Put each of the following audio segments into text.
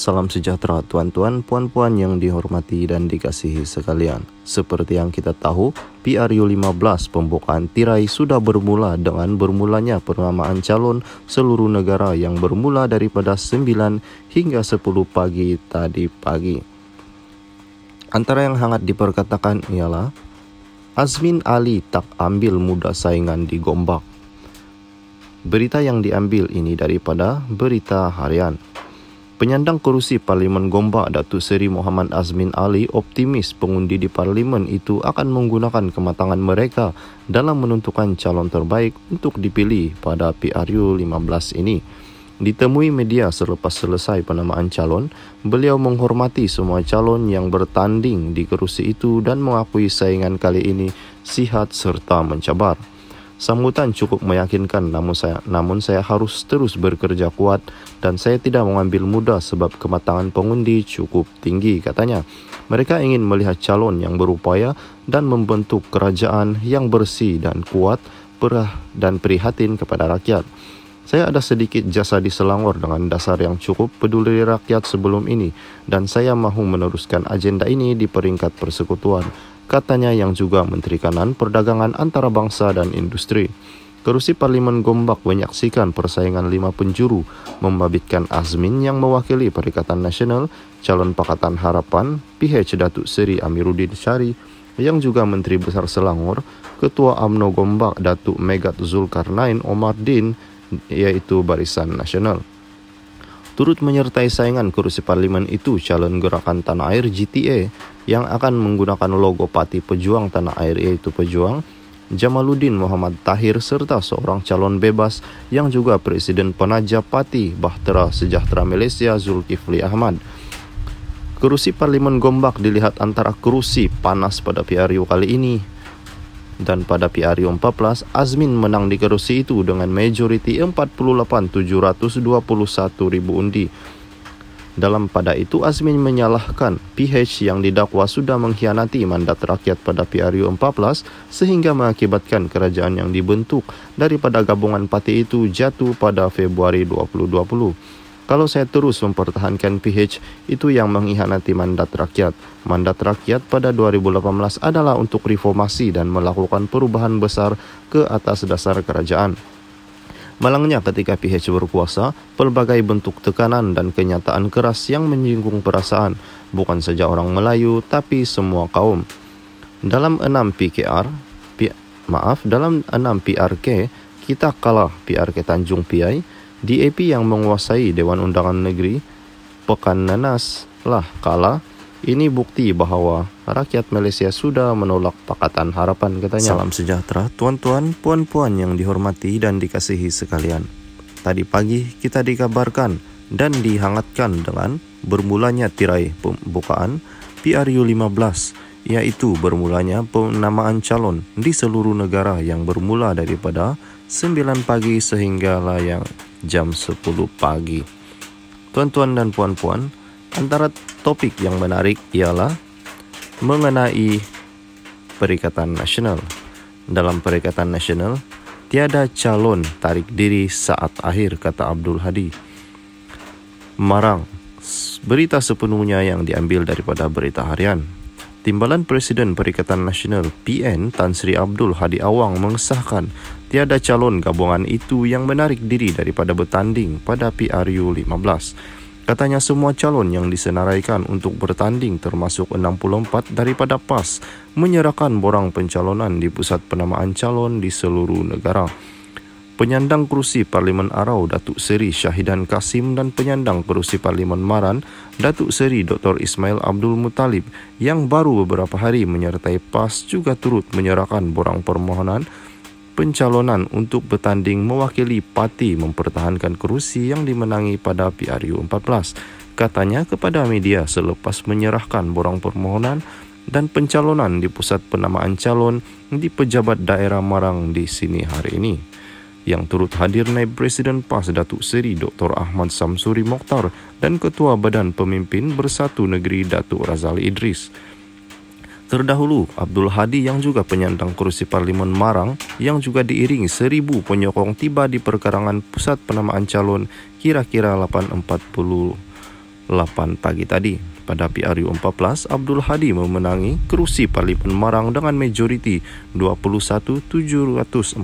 Salam sejahtera tuan-tuan, puan-puan yang dihormati dan dikasihi sekalian. Seperti yang kita tahu, PRU 15 pembukaan tirai sudah bermula dengan bermulanya penamaan calon seluruh negara yang bermula daripada 9 hingga 10 pagi tadi pagi. Antara yang hangat diperkatakan ialah Azmin Ali tak ambil muda saingan di Gombak. Berita yang diambil ini daripada berita harian Penyandang kerusi Parlimen Gombak Datuk Seri Muhammad Azmin Ali optimis pengundi di Parlimen itu akan menggunakan kematangan mereka dalam menentukan calon terbaik untuk dipilih pada PRU 15 ini. Ditemui media selepas selesai penamaan calon, beliau menghormati semua calon yang bertanding di kerusi itu dan mengakui saingan kali ini sihat serta mencabar. Sambutan cukup meyakinkan namun saya namun saya harus terus bekerja kuat dan saya tidak mengambil mudah sebab kematangan pengundi cukup tinggi katanya. Mereka ingin melihat calon yang berupaya dan membentuk kerajaan yang bersih dan kuat perah dan prihatin kepada rakyat. Saya ada sedikit jasa di Selangor dengan dasar yang cukup peduli rakyat sebelum ini dan saya mahu meneruskan agenda ini di peringkat persekutuan. katanya yang juga Menteri Kanan Perdagangan Antara Bangsa dan Industri. Kerusi Parlimen Gombak menyaksikan persaingan lima penjuru membabitkan Azmin yang mewakili Perikatan Nasional, calon Pakatan Harapan, PH Datuk Seri Amiruddin Syari, yang juga Menteri Besar Selangor, Ketua AMNO Gombak Datuk Megat Zulkarnain Omar Din, yaitu Barisan Nasional. Turut menyertai saingan kursi parlimen itu calon gerakan tanah air GTA yang akan menggunakan logo Pati Pejuang Tanah Air yaitu Pejuang Jamaluddin Muhammad Tahir serta seorang calon bebas yang juga Presiden Penaja Pati Bahtera Sejahtera Malaysia Zulkifli Ahmad. Kerusi Parlemen Gombak dilihat antara kerusi panas pada PRU kali ini. Dan pada PRU 14, Azmin menang di kerusi itu dengan majoriti 48.721.000 undi Dalam pada itu, Azmin menyalahkan PH yang didakwa sudah mengkhianati mandat rakyat pada PRU 14 sehingga mengakibatkan kerajaan yang dibentuk daripada gabungan parti itu jatuh pada Februari 2020. Kalau saya terus mempertahankan PH, itu yang mengkhianati mandat rakyat. Mandat rakyat pada 2018 adalah untuk reformasi dan melakukan perubahan besar ke atas dasar kerajaan, Malangnya ketika PH berkuasa, pelbagai bentuk tekanan dan kenyataan keras yang menyinggung perasaan bukan saja orang Melayu tapi semua kaum. Dalam enam PKR, P, maaf, dalam enam PRK, kita kalah PRK Tanjung Piai, DAP yang menguasai Dewan Undangan Negeri, Pekan Nanas lah kalah Ini bukti bahwa rakyat Malaysia sudah menolak Pakatan Harapan katanya. Salam sejahtera tuan-tuan, puan-puan yang dihormati dan dikasihi sekalian. Tadi pagi kita dikabarkan dan dihangatkan dengan bermulanya tirai pembukaan PRU 15 yaitu bermulanya penamaan calon di seluruh negara yang bermula daripada 9 pagi sehingga jam 10 pagi. Tuan-tuan dan puan-puan, antara topik yang menarik ialah mengenai Perikatan Nasional. Dalam Perikatan Nasional, tiada calon tarik diri saat akhir, kata Abdul Hadi. Marang, berita sepenuhnya yang diambil daripada berita harian. Timbalan Presiden Perikatan Nasional PN Tan Sri Abdul Hadi Awang mengesahkan tiada calon gabungan itu yang menarik diri daripada bertanding pada PRU 15. Katanya semua calon yang disenaraikan untuk bertanding termasuk 64 daripada PAS menyerahkan borang pencalonan di pusat penamaan calon di seluruh negara. Penyandang kerusi Parlimen Arau Datuk Seri Syahidan Kasim dan penyandang kerusi Parlimen Maran Datuk Seri Dr. Ismail Abdul Mutalib yang baru beberapa hari menyertai PAS juga turut menyerahkan borang permohonan pencalonan untuk bertanding mewakili parti mempertahankan kerusi yang dimenangi pada PRU14, katanya kepada media selepas menyerahkan borang permohonan dan pencalonan di pusat penamaan calon di pejabat daerah Marang di sini hari ini. Yang turut hadir naib Presiden PAS Datuk Seri Dr. Ahmad Samsuri Mokhtar dan Ketua Badan Pemimpin Bersatu Negeri Datuk Razali Idris. Terdahulu, Abdul Hadi yang juga penyandang kursi Parlimen Marang yang juga diiringi seribu penyokong tiba di perkarangan pusat penamaan calon kira-kira 8.48 pagi tadi. Pada PRU 14, Abdul Hadi memenangi kursi Parlimen Marang dengan majoriti 21,749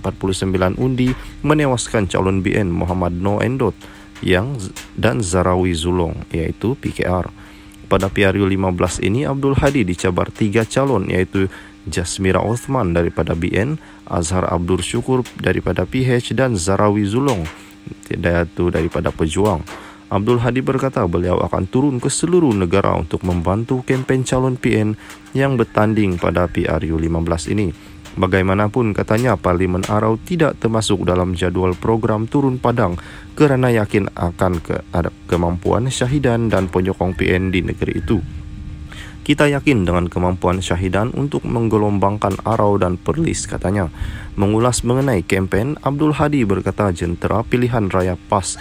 undi menewaskan calon BN Muhammad Noendot yang dan Zarawi Zulong, iaitu PKR. Pada PRU 15 ini, Abdul Hadi dicabar tiga calon yaitu Jasmira Osman daripada BN, Azhar Abdul Syukur daripada PH dan Zarawi Zulong iaitu daripada Pejuang. Abdul Hadi berkata beliau akan turun ke seluruh negara untuk membantu kempen calon PN yang bertanding pada PRU 15 ini. Bagaimanapun katanya Parlimen Arau tidak termasuk dalam jadual program turun padang kerana yakin akan ke kemampuan Syahidan dan penyokong PN di negeri itu. Kita yakin dengan kemampuan Syahidan untuk menggelombangkan Arau dan Perlis katanya. Mengulas mengenai kempen, Abdul Hadi berkata jentera pilihan raya PAS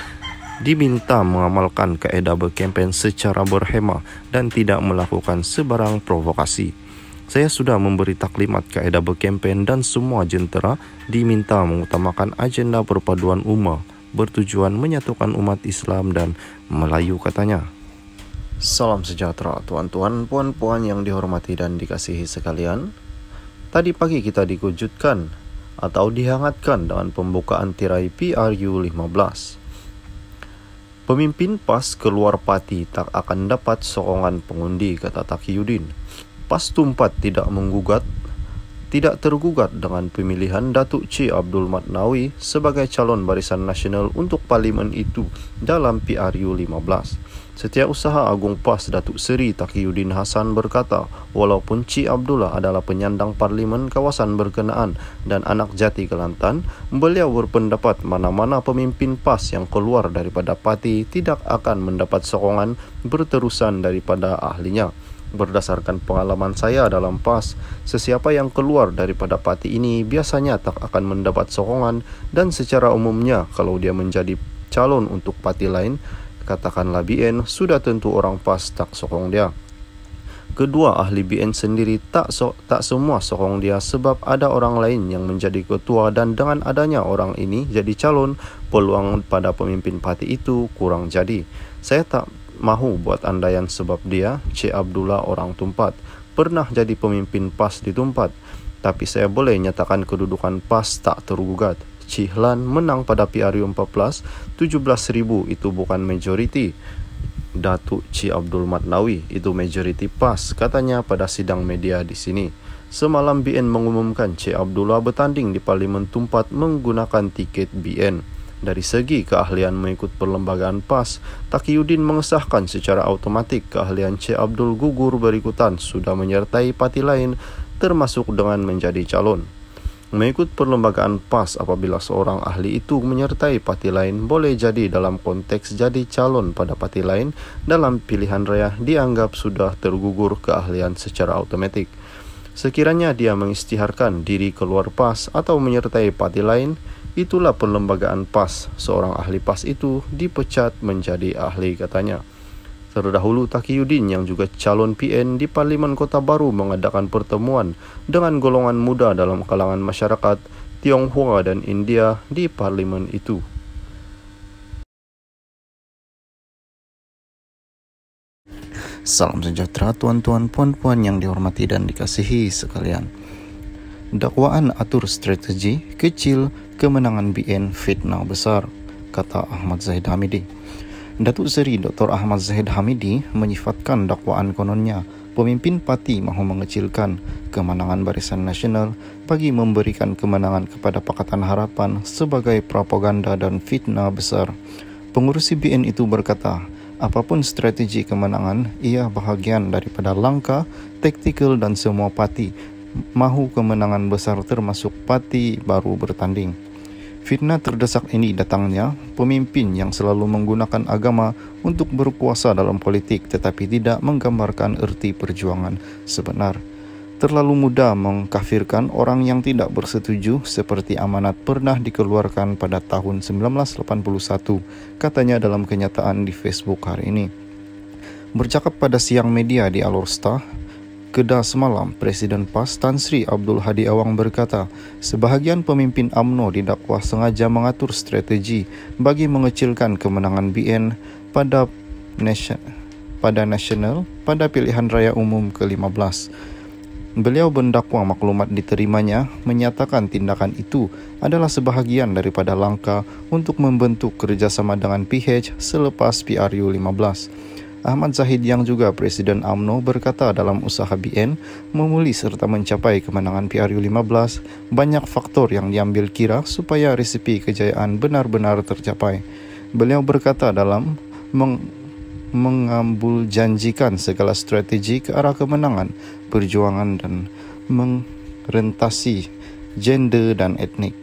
diminta mengamalkan kaedah berkempen secara berhemah dan tidak melakukan sebarang provokasi. Saya sudah memberi taklimat kaidah berkempen dan semua jentera diminta mengutamakan agenda perpaduan umat bertujuan menyatukan umat Islam dan Melayu katanya. Salam sejahtera tuan-tuan, puan-puan yang dihormati dan dikasihi sekalian. Tadi pagi kita dikejutkan atau dihangatkan dengan pembukaan tirai PRU 15. Pemimpin PAS keluar pati tak akan dapat sokongan pengundi, kata Takiyudin. PAS Tumpat tidak menggugat tidak tergugat dengan pemilihan Datuk C. Abdul Matnawi sebagai calon barisan nasional untuk parlimen itu dalam PRU 15. Setiausaha Agung PAS Datuk Seri Takiyuddin Hasan berkata, walaupun C. Abdullah adalah penyandang parlimen kawasan berkenaan dan anak jati Kelantan, beliau berpendapat mana-mana pemimpin PAS yang keluar daripada parti tidak akan mendapat sokongan berterusan daripada ahlinya. Berdasarkan pengalaman saya dalam PAS, sesiapa yang keluar daripada parti ini biasanya tak akan mendapat sokongan dan secara umumnya kalau dia menjadi calon untuk parti lain, katakanlah BN, sudah tentu orang PAS tak sokong dia. Kedua, ahli BN sendiri tak so, tak semua sokong dia sebab ada orang lain yang menjadi ketua dan dengan adanya orang ini jadi calon, peluang pada pemimpin parti itu kurang jadi. Saya tak mahu buat andaian sebab dia, Cik Abdullah orang Tumpat, pernah jadi pemimpin PAS di Tumpat. Tapi saya boleh nyatakan kedudukan PAS tak tergugat. Lan menang pada PRU 14, 17,000 itu bukan majoriti. Datuk Cik Abdul Matnawi itu majoriti PAS katanya pada sidang media di sini. Semalam BN mengumumkan Cik Abdullah bertanding di Parlimen Tumpat menggunakan tiket BN. Dari segi keahlian mengikut perlembagaan PAS, Takiyuddin mengesahkan secara automatik keahlian C. Abdul Gugur berikutan sudah menyertai parti lain termasuk dengan menjadi calon. Mengikut perlembagaan PAS apabila seorang ahli itu menyertai parti lain boleh jadi dalam konteks jadi calon pada parti lain dalam pilihan raya dianggap sudah tergugur keahlian secara automatik. Sekiranya dia mengistiharkan diri keluar PAS atau menyertai parti lain, Itulah perlembagaan PAS. Seorang ahli PAS itu dipecat menjadi ahli katanya. Terdahulu Takiyuddin yang juga calon PN di Parlimen Kota Baru mengadakan pertemuan dengan golongan muda dalam kalangan masyarakat Tionghoa dan India di parlimen itu. Salam sejahtera tuan-tuan puan-puan yang dihormati dan dikasihi sekalian. dakwaan atur strategi kecil kemenangan BN fitnah besar, kata Ahmad Zahid Hamidi. Datuk Seri Dr. Ahmad Zahid Hamidi menyifatkan dakwaan kononnya pemimpin parti mahu mengecilkan kemenangan Barisan Nasional bagi memberikan kemenangan kepada Pakatan Harapan sebagai propaganda dan fitnah besar. Pengurusi BN itu berkata, apapun strategi kemenangan, ia bahagian daripada langkah, taktikal dan semua parti mahu kemenangan besar termasuk parti baru bertanding. Fitnah terdesak ini datangnya pemimpin yang selalu menggunakan agama untuk berkuasa dalam politik tetapi tidak menggambarkan erti perjuangan sebenar. Terlalu mudah mengkafirkan orang yang tidak bersetuju seperti amanat pernah dikeluarkan pada tahun 1981, katanya dalam kenyataan di Facebook hari ini. Bercakap pada siang media di Alorsta, Kedah semalam, Presiden PAS Tan Sri Abdul Hadi Awang berkata, sebahagian pemimpin AMNO didakwa sengaja mengatur strategi bagi mengecilkan kemenangan BN pada nation, pada nasional pada pilihan raya umum ke-15. Beliau mendakwa maklumat diterimanya menyatakan tindakan itu adalah sebahagian daripada langkah untuk membentuk kerjasama dengan PH selepas PRU 15. Ahmad Zahid yang juga Presiden AMNO berkata dalam usaha BN memuli serta mencapai kemenangan PRU 15, banyak faktor yang diambil kira supaya resipi kejayaan benar-benar tercapai. Beliau berkata dalam meng mengambul janjikan segala strategi ke arah kemenangan, perjuangan dan mengrentasi gender dan etnik.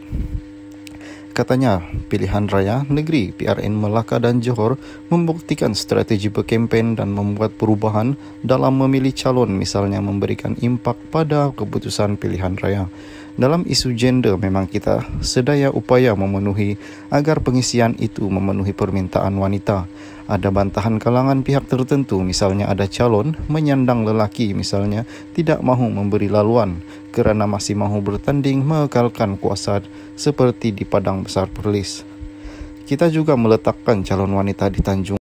Katanya, pilihan raya negeri PRN Melaka dan Johor membuktikan strategi berkempen dan membuat perubahan dalam memilih calon misalnya memberikan impak pada keputusan pilihan raya dalam isu gender memang kita sedaya upaya memenuhi agar pengisian itu memenuhi permintaan wanita. Ada bantahan kalangan pihak tertentu misalnya ada calon menyandang lelaki misalnya tidak mahu memberi laluan kerana masih mahu bertanding mengekalkan kuasa seperti di padang besar Perlis. Kita juga meletakkan calon wanita di Tanjung